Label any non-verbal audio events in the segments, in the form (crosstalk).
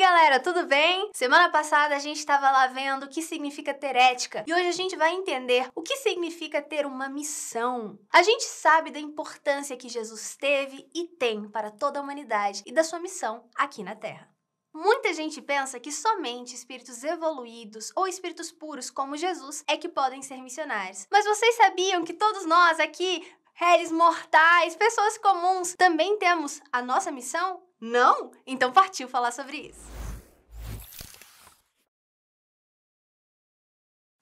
galera, tudo bem? Semana passada a gente estava lá vendo o que significa ter ética e hoje a gente vai entender o que significa ter uma missão. A gente sabe da importância que Jesus teve e tem para toda a humanidade e da sua missão aqui na Terra. Muita gente pensa que somente espíritos evoluídos ou espíritos puros como Jesus é que podem ser missionários. Mas vocês sabiam que todos nós aqui, réis mortais, pessoas comuns, também temos a nossa missão? Não? Então partiu falar sobre isso.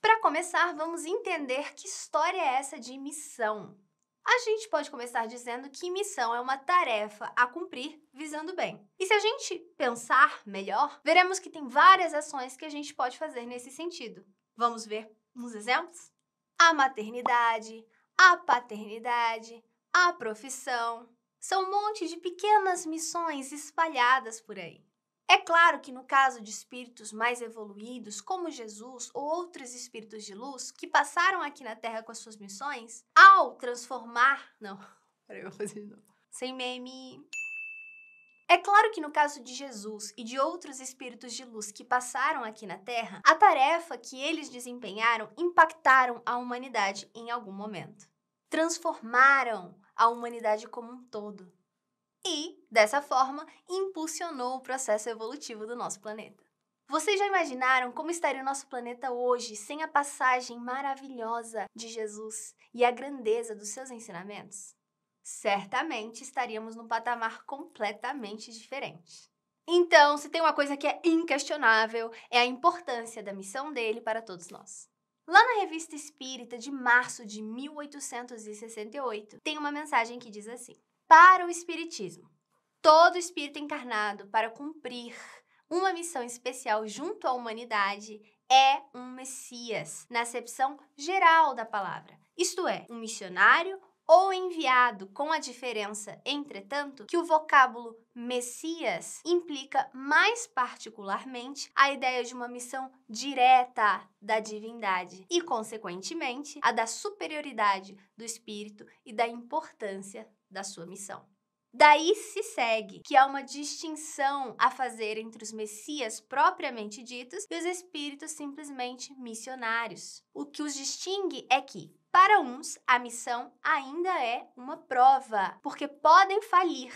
Para começar, vamos entender que história é essa de missão. A gente pode começar dizendo que missão é uma tarefa a cumprir visando bem. E se a gente pensar melhor, veremos que tem várias ações que a gente pode fazer nesse sentido. Vamos ver uns exemplos? A maternidade, a paternidade, a profissão, são um monte de pequenas missões espalhadas por aí. É claro que no caso de espíritos mais evoluídos, como Jesus ou outros espíritos de luz que passaram aqui na Terra com as suas missões, ao transformar. Não, (laughs) peraí, vou fazer de novo. Sem meme. É claro que no caso de Jesus e de outros espíritos de luz que passaram aqui na Terra, a tarefa que eles desempenharam impactaram a humanidade em algum momento. Transformaram à humanidade como um todo. E, dessa forma, impulsionou o processo evolutivo do nosso planeta. Vocês já imaginaram como estaria o nosso planeta hoje sem a passagem maravilhosa de Jesus e a grandeza dos seus ensinamentos? Certamente estaríamos num patamar completamente diferente. Então, se tem uma coisa que é inquestionável, é a importância da missão dele para todos nós. Lá na Revista Espírita de março de 1868, tem uma mensagem que diz assim: Para o Espiritismo, todo espírito encarnado para cumprir uma missão especial junto à humanidade é um Messias, na acepção geral da palavra, isto é, um missionário ou enviado, com a diferença, entretanto, que o vocábulo Messias implica mais particularmente a ideia de uma missão direta da divindade e, consequentemente, a da superioridade do espírito e da importância da sua missão. Daí se segue que há uma distinção a fazer entre os messias propriamente ditos e os espíritos simplesmente missionários. O que os distingue é que para uns, a missão ainda é uma prova, porque podem falir,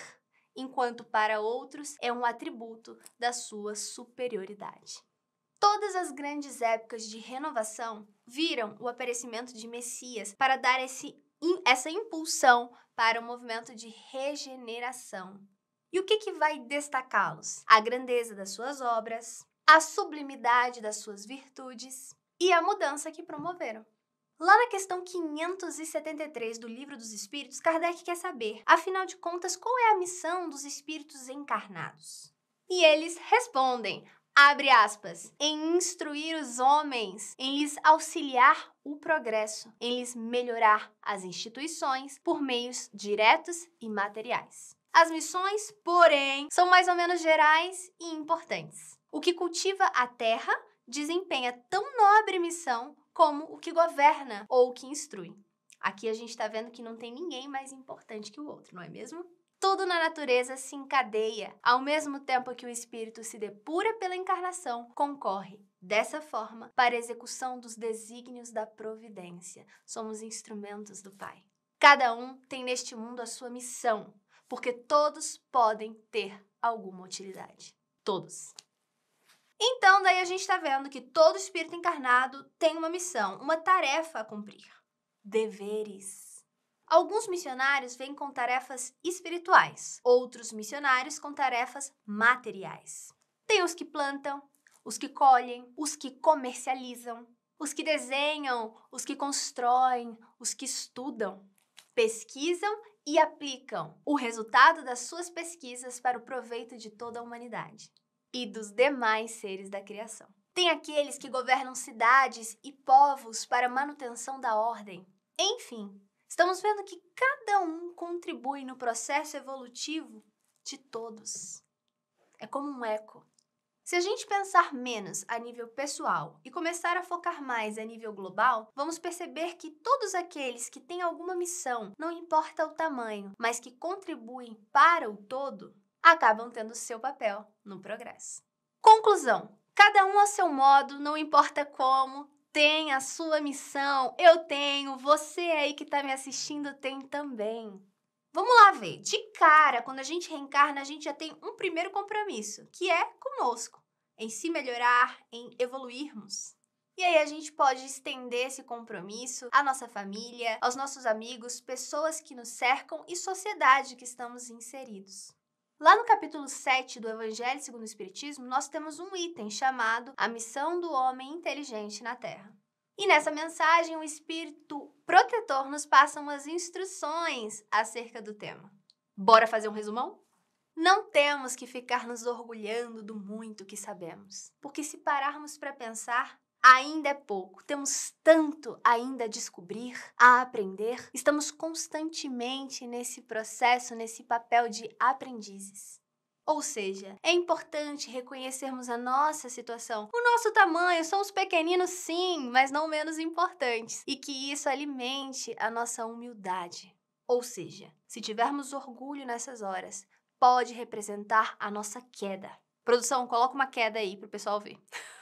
enquanto para outros é um atributo da sua superioridade. Todas as grandes épocas de renovação viram o aparecimento de Messias para dar esse, essa impulsão para o movimento de regeneração. E o que, que vai destacá-los? A grandeza das suas obras, a sublimidade das suas virtudes e a mudança que promoveram. Lá na questão 573 do Livro dos Espíritos, Kardec quer saber, afinal de contas, qual é a missão dos espíritos encarnados? E eles respondem: abre aspas, em instruir os homens, em lhes auxiliar o progresso, em lhes melhorar as instituições por meios diretos e materiais. As missões, porém, são mais ou menos gerais e importantes. O que cultiva a terra desempenha tão nobre missão como o que governa ou o que instrui. Aqui a gente está vendo que não tem ninguém mais importante que o outro, não é mesmo? Tudo na natureza se encadeia, ao mesmo tempo que o espírito se depura pela encarnação, concorre dessa forma para a execução dos desígnios da providência. Somos instrumentos do Pai. Cada um tem neste mundo a sua missão, porque todos podem ter alguma utilidade. Todos. Então, daí a gente está vendo que todo espírito encarnado tem uma missão, uma tarefa a cumprir: deveres. Alguns missionários vêm com tarefas espirituais, outros missionários com tarefas materiais. Tem os que plantam, os que colhem, os que comercializam, os que desenham, os que constroem, os que estudam, pesquisam e aplicam o resultado das suas pesquisas para o proveito de toda a humanidade e dos demais seres da criação. Tem aqueles que governam cidades e povos para manutenção da ordem. Enfim, estamos vendo que cada um contribui no processo evolutivo de todos. É como um eco. Se a gente pensar menos a nível pessoal e começar a focar mais a nível global, vamos perceber que todos aqueles que têm alguma missão, não importa o tamanho, mas que contribuem para o todo, acabam tendo seu papel no progresso. Conclusão: cada um a seu modo, não importa como, tem a sua missão, eu tenho, você aí que está me assistindo tem também. Vamos lá ver. De cara, quando a gente reencarna, a gente já tem um primeiro compromisso, que é conosco, em se melhorar, em evoluirmos. E aí a gente pode estender esse compromisso à nossa família, aos nossos amigos, pessoas que nos cercam e sociedade que estamos inseridos. Lá no capítulo 7 do Evangelho segundo o Espiritismo, nós temos um item chamado A Missão do Homem Inteligente na Terra. E nessa mensagem, o Espírito Protetor nos passa umas instruções acerca do tema. Bora fazer um resumão? Não temos que ficar nos orgulhando do muito que sabemos, porque se pararmos para pensar, Ainda é pouco, temos tanto ainda a descobrir, a aprender. Estamos constantemente nesse processo, nesse papel de aprendizes. Ou seja, é importante reconhecermos a nossa situação, o nosso tamanho, somos pequeninos sim, mas não menos importantes, e que isso alimente a nossa humildade. Ou seja, se tivermos orgulho nessas horas, pode representar a nossa queda. Produção, coloca uma queda aí para o pessoal ver. (laughs)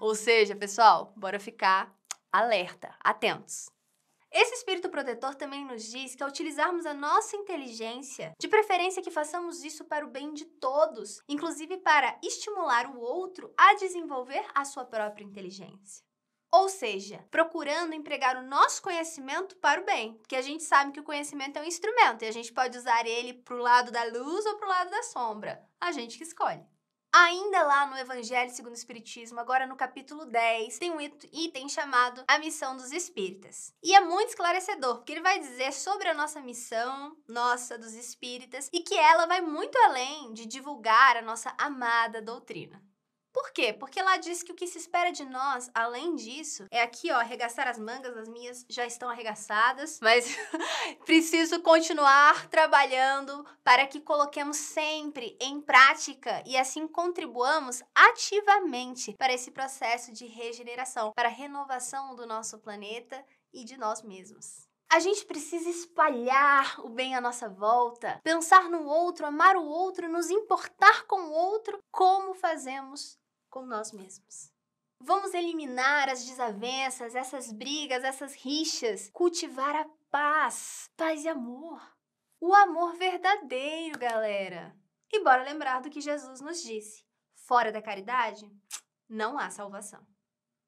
Ou seja, pessoal, bora ficar alerta, atentos. Esse espírito protetor também nos diz que ao utilizarmos a nossa inteligência, de preferência que façamos isso para o bem de todos, inclusive para estimular o outro a desenvolver a sua própria inteligência. Ou seja, procurando empregar o nosso conhecimento para o bem, porque a gente sabe que o conhecimento é um instrumento e a gente pode usar ele para o lado da luz ou para o lado da sombra. A gente que escolhe. Ainda lá no Evangelho segundo o Espiritismo, agora no capítulo 10, tem um item chamado A Missão dos Espíritas. E é muito esclarecedor, porque ele vai dizer sobre a nossa missão, nossa, dos espíritas, e que ela vai muito além de divulgar a nossa amada doutrina. Por quê? Porque lá diz que o que se espera de nós, além disso, é aqui, ó, arregaçar as mangas, as minhas já estão arregaçadas, mas (laughs) preciso continuar trabalhando para que coloquemos sempre em prática e assim contribuamos ativamente para esse processo de regeneração, para a renovação do nosso planeta e de nós mesmos. A gente precisa espalhar o bem à nossa volta, pensar no outro, amar o outro, nos importar com o outro, como fazemos com nós mesmos. Vamos eliminar as desavenças, essas brigas, essas rixas, cultivar a paz, paz e amor. O amor verdadeiro, galera. E bora lembrar do que Jesus nos disse: fora da caridade, não há salvação.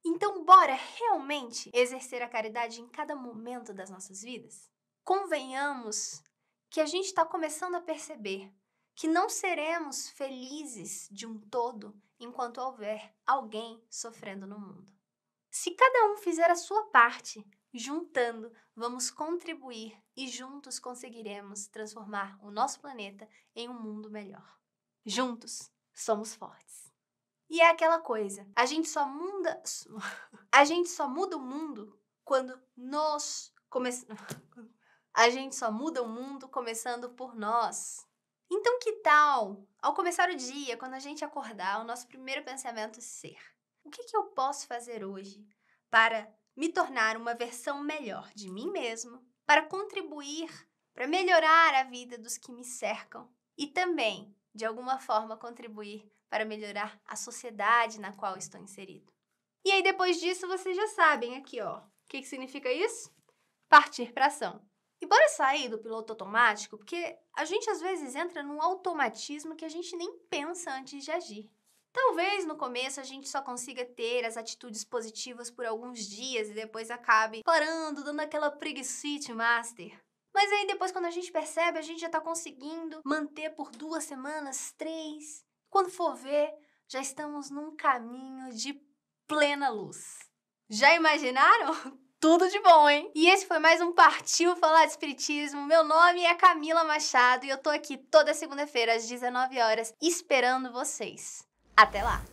Então, bora realmente exercer a caridade em cada momento das nossas vidas? Convenhamos que a gente está começando a perceber que não seremos felizes de um todo enquanto houver alguém sofrendo no mundo. Se cada um fizer a sua parte, juntando, vamos contribuir e juntos conseguiremos transformar o nosso planeta em um mundo melhor. Juntos somos fortes. E é aquela coisa, a gente só muda, (laughs) a gente só muda o mundo quando nós começamos. (laughs) A gente só muda o mundo começando por nós. Então, que tal, ao começar o dia, quando a gente acordar, o nosso primeiro pensamento é ser: o que, que eu posso fazer hoje para me tornar uma versão melhor de mim mesmo, para contribuir, para melhorar a vida dos que me cercam e também, de alguma forma, contribuir para melhorar a sociedade na qual estou inserido. E aí, depois disso, vocês já sabem aqui, ó. O que, que significa isso? Partir para ação. Bora sair do piloto automático, porque a gente às vezes entra num automatismo que a gente nem pensa antes de agir. Talvez no começo a gente só consiga ter as atitudes positivas por alguns dias e depois acabe parando, dando aquela preguiça, master. Mas aí depois quando a gente percebe, a gente já tá conseguindo manter por duas semanas, três. Quando for ver, já estamos num caminho de plena luz. Já imaginaram (laughs) tudo de bom, hein? E esse foi mais um Partiu Falar de Espiritismo. Meu nome é Camila Machado e eu tô aqui toda segunda-feira às 19 horas esperando vocês. Até lá!